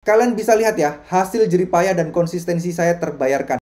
Kalian bisa lihat ya, hasil jeripaya dan konsistensi saya terbayarkan.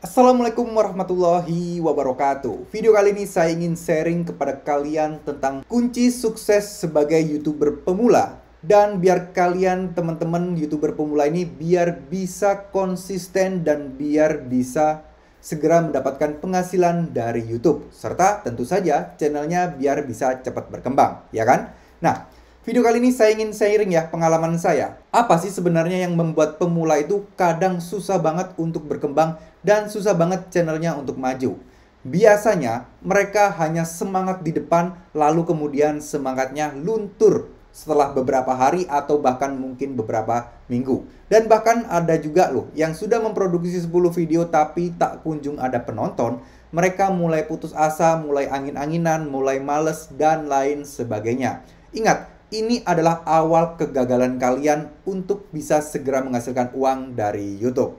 Assalamualaikum warahmatullahi wabarakatuh Video kali ini saya ingin sharing kepada kalian tentang kunci sukses sebagai youtuber pemula Dan biar kalian teman-teman youtuber pemula ini biar bisa konsisten dan biar bisa segera mendapatkan penghasilan dari YouTube Serta tentu saja channelnya biar bisa cepat berkembang, ya kan? Nah, Video kali ini saya ingin sharing ya pengalaman saya. Apa sih sebenarnya yang membuat pemula itu kadang susah banget untuk berkembang dan susah banget channelnya untuk maju. Biasanya mereka hanya semangat di depan lalu kemudian semangatnya luntur setelah beberapa hari atau bahkan mungkin beberapa minggu. Dan bahkan ada juga loh yang sudah memproduksi 10 video tapi tak kunjung ada penonton, mereka mulai putus asa, mulai angin-anginan, mulai males, dan lain sebagainya. Ingat, ini adalah awal kegagalan kalian untuk bisa segera menghasilkan uang dari YouTube.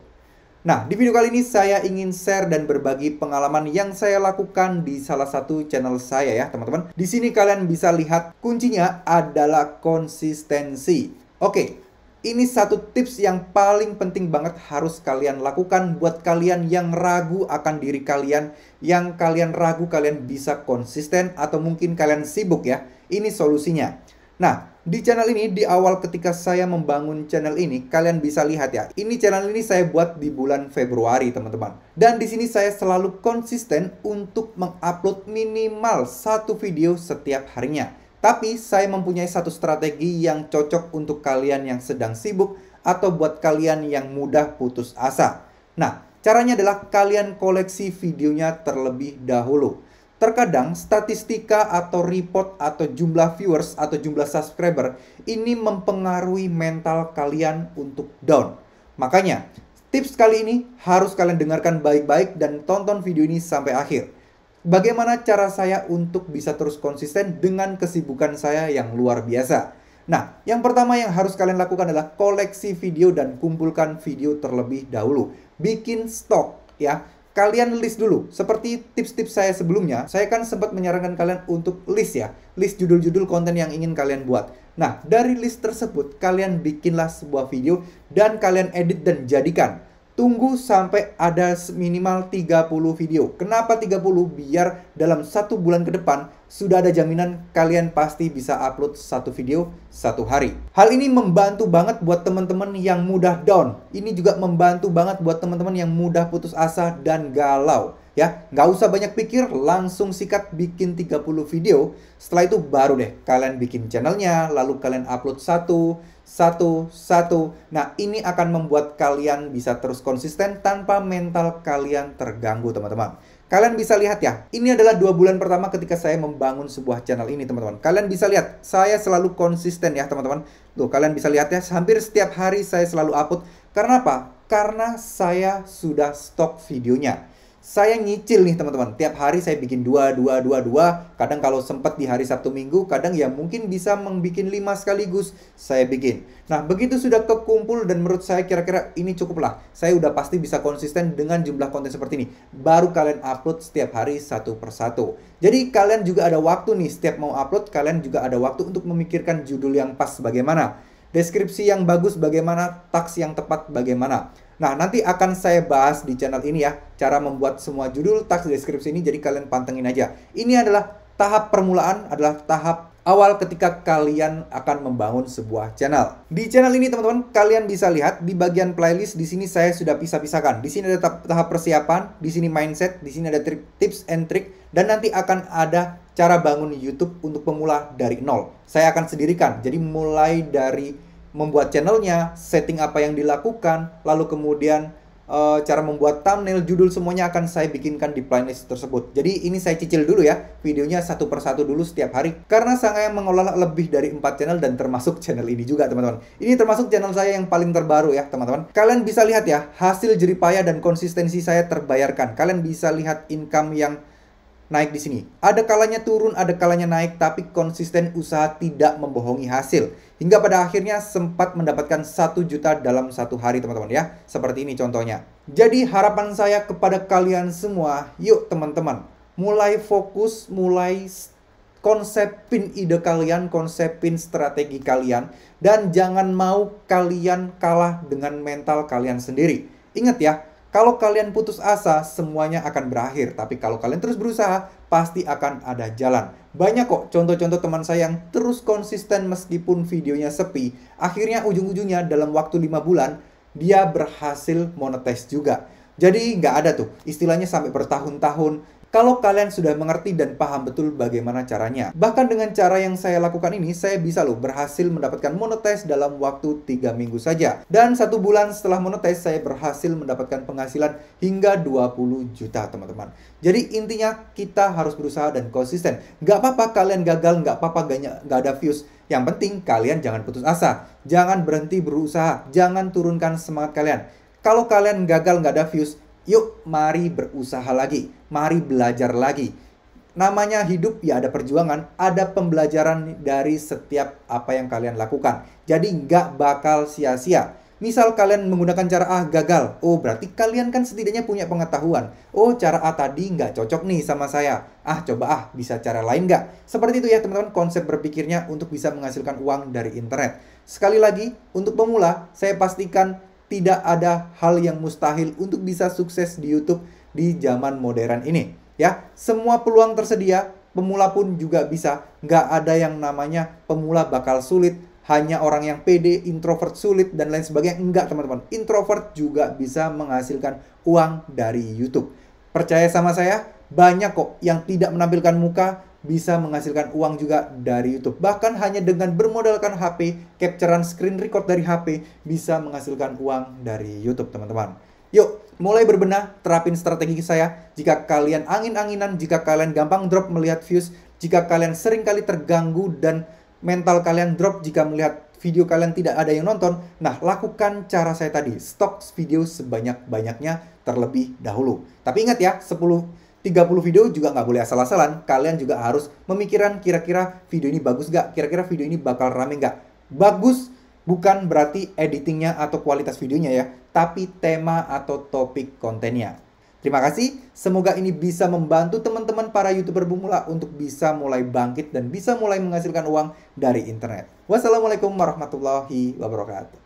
Nah, di video kali ini saya ingin share dan berbagi pengalaman yang saya lakukan di salah satu channel saya ya, teman-teman. Di sini kalian bisa lihat kuncinya adalah konsistensi. Oke, ini satu tips yang paling penting banget harus kalian lakukan buat kalian yang ragu akan diri kalian, yang kalian ragu kalian bisa konsisten atau mungkin kalian sibuk ya. Ini solusinya Nah, di channel ini, di awal ketika saya membangun channel ini, kalian bisa lihat ya, ini channel ini saya buat di bulan Februari, teman-teman. Dan di sini saya selalu konsisten untuk mengupload minimal satu video setiap harinya. Tapi saya mempunyai satu strategi yang cocok untuk kalian yang sedang sibuk atau buat kalian yang mudah putus asa. Nah, caranya adalah kalian koleksi videonya terlebih dahulu. Terkadang statistika atau report atau jumlah viewers atau jumlah subscriber ini mempengaruhi mental kalian untuk down. Makanya, tips kali ini harus kalian dengarkan baik-baik dan tonton video ini sampai akhir. Bagaimana cara saya untuk bisa terus konsisten dengan kesibukan saya yang luar biasa? Nah, yang pertama yang harus kalian lakukan adalah koleksi video dan kumpulkan video terlebih dahulu. Bikin stok ya kalian list dulu. Seperti tips-tips saya sebelumnya, saya kan sempat menyarankan kalian untuk list ya. List judul-judul konten yang ingin kalian buat. Nah, dari list tersebut, kalian bikinlah sebuah video dan kalian edit dan jadikan tunggu sampai ada minimal 30 video. Kenapa 30? Biar dalam satu bulan ke depan sudah ada jaminan kalian pasti bisa upload satu video satu hari. Hal ini membantu banget buat teman-teman yang mudah down. Ini juga membantu banget buat teman-teman yang mudah putus asa dan galau. Ya, nggak usah banyak pikir, langsung sikat bikin 30 video. Setelah itu baru deh kalian bikin channelnya, lalu kalian upload satu, satu, satu. Nah, ini akan membuat kalian bisa terus konsisten tanpa mental kalian terganggu, teman-teman. Kalian bisa lihat ya, ini adalah dua bulan pertama ketika saya membangun sebuah channel ini, teman-teman. Kalian bisa lihat, saya selalu konsisten ya, teman-teman. Tuh, kalian bisa lihat ya, hampir setiap hari saya selalu upload. Karena apa? Karena saya sudah stok videonya saya nyicil nih teman-teman. Tiap hari saya bikin dua, dua, dua, dua. Kadang kalau sempat di hari Sabtu Minggu, kadang ya mungkin bisa membuat lima sekaligus saya bikin. Nah, begitu sudah kekumpul dan menurut saya kira-kira ini cukuplah. Saya udah pasti bisa konsisten dengan jumlah konten seperti ini. Baru kalian upload setiap hari satu persatu. Jadi kalian juga ada waktu nih setiap mau upload, kalian juga ada waktu untuk memikirkan judul yang pas bagaimana deskripsi yang bagus bagaimana, teks yang tepat bagaimana. Nah, nanti akan saya bahas di channel ini ya, cara membuat semua judul, teks, deskripsi ini, jadi kalian pantengin aja. Ini adalah tahap permulaan, adalah tahap awal ketika kalian akan membangun sebuah channel. Di channel ini teman-teman, kalian bisa lihat di bagian playlist di sini saya sudah pisah-pisahkan. Di sini ada tahap persiapan, di sini mindset, di sini ada tips and trick, dan nanti akan ada cara bangun YouTube untuk pemula dari nol. Saya akan sendirikan. Jadi mulai dari membuat channelnya, setting apa yang dilakukan, lalu kemudian e, cara membuat thumbnail, judul semuanya akan saya bikinkan di playlist tersebut. Jadi ini saya cicil dulu ya, videonya satu persatu dulu setiap hari. Karena saya mengelola lebih dari 4 channel dan termasuk channel ini juga teman-teman. Ini termasuk channel saya yang paling terbaru ya teman-teman. Kalian bisa lihat ya, hasil jeripaya dan konsistensi saya terbayarkan. Kalian bisa lihat income yang naik di sini. Ada kalanya turun, ada kalanya naik, tapi konsisten usaha tidak membohongi hasil. Hingga pada akhirnya sempat mendapatkan 1 juta dalam satu hari teman-teman ya. Seperti ini contohnya. Jadi harapan saya kepada kalian semua, yuk teman-teman. Mulai fokus, mulai konsepin ide kalian, konsepin strategi kalian. Dan jangan mau kalian kalah dengan mental kalian sendiri. Ingat ya, kalau kalian putus asa, semuanya akan berakhir. Tapi kalau kalian terus berusaha, pasti akan ada jalan. Banyak kok contoh-contoh teman saya yang terus konsisten meskipun videonya sepi. Akhirnya ujung-ujungnya dalam waktu 5 bulan, dia berhasil monetize juga. Jadi nggak ada tuh istilahnya sampai bertahun-tahun kalau kalian sudah mengerti dan paham betul bagaimana caranya. Bahkan dengan cara yang saya lakukan ini, saya bisa loh berhasil mendapatkan monetize dalam waktu 3 minggu saja. Dan satu bulan setelah monetize, saya berhasil mendapatkan penghasilan hingga 20 juta teman-teman. Jadi intinya kita harus berusaha dan konsisten. Gak apa-apa kalian gagal, gak apa-apa gak ada views. Yang penting kalian jangan putus asa, jangan berhenti berusaha, jangan turunkan semangat kalian. Kalau kalian gagal gak ada views, Yuk, mari berusaha lagi, mari belajar lagi. Namanya hidup ya ada perjuangan, ada pembelajaran dari setiap apa yang kalian lakukan. Jadi nggak bakal sia-sia. Misal kalian menggunakan cara A gagal, oh berarti kalian kan setidaknya punya pengetahuan. Oh cara A tadi nggak cocok nih sama saya. Ah coba ah bisa cara lain nggak? Seperti itu ya teman-teman konsep berpikirnya untuk bisa menghasilkan uang dari internet. Sekali lagi untuk pemula saya pastikan tidak ada hal yang mustahil untuk bisa sukses di YouTube di zaman modern ini. Ya, semua peluang tersedia, pemula pun juga bisa. Nggak ada yang namanya pemula bakal sulit, hanya orang yang pede, introvert sulit, dan lain sebagainya. Enggak, teman-teman. Introvert juga bisa menghasilkan uang dari YouTube. Percaya sama saya, banyak kok yang tidak menampilkan muka, bisa menghasilkan uang juga dari YouTube. Bahkan hanya dengan bermodalkan HP, capturean screen record dari HP bisa menghasilkan uang dari YouTube, teman-teman. Yuk, mulai berbenah, terapin strategi saya. Jika kalian angin-anginan, jika kalian gampang drop melihat views, jika kalian sering kali terganggu dan mental kalian drop jika melihat video kalian tidak ada yang nonton, nah lakukan cara saya tadi, stok video sebanyak-banyaknya terlebih dahulu. Tapi ingat ya, 10 30 video juga nggak boleh asal-asalan. Kalian juga harus memikirkan kira-kira video ini bagus nggak? Kira-kira video ini bakal rame nggak? Bagus bukan berarti editingnya atau kualitas videonya ya, tapi tema atau topik kontennya. Terima kasih, semoga ini bisa membantu teman-teman para YouTuber pemula untuk bisa mulai bangkit dan bisa mulai menghasilkan uang dari internet. Wassalamualaikum warahmatullahi wabarakatuh.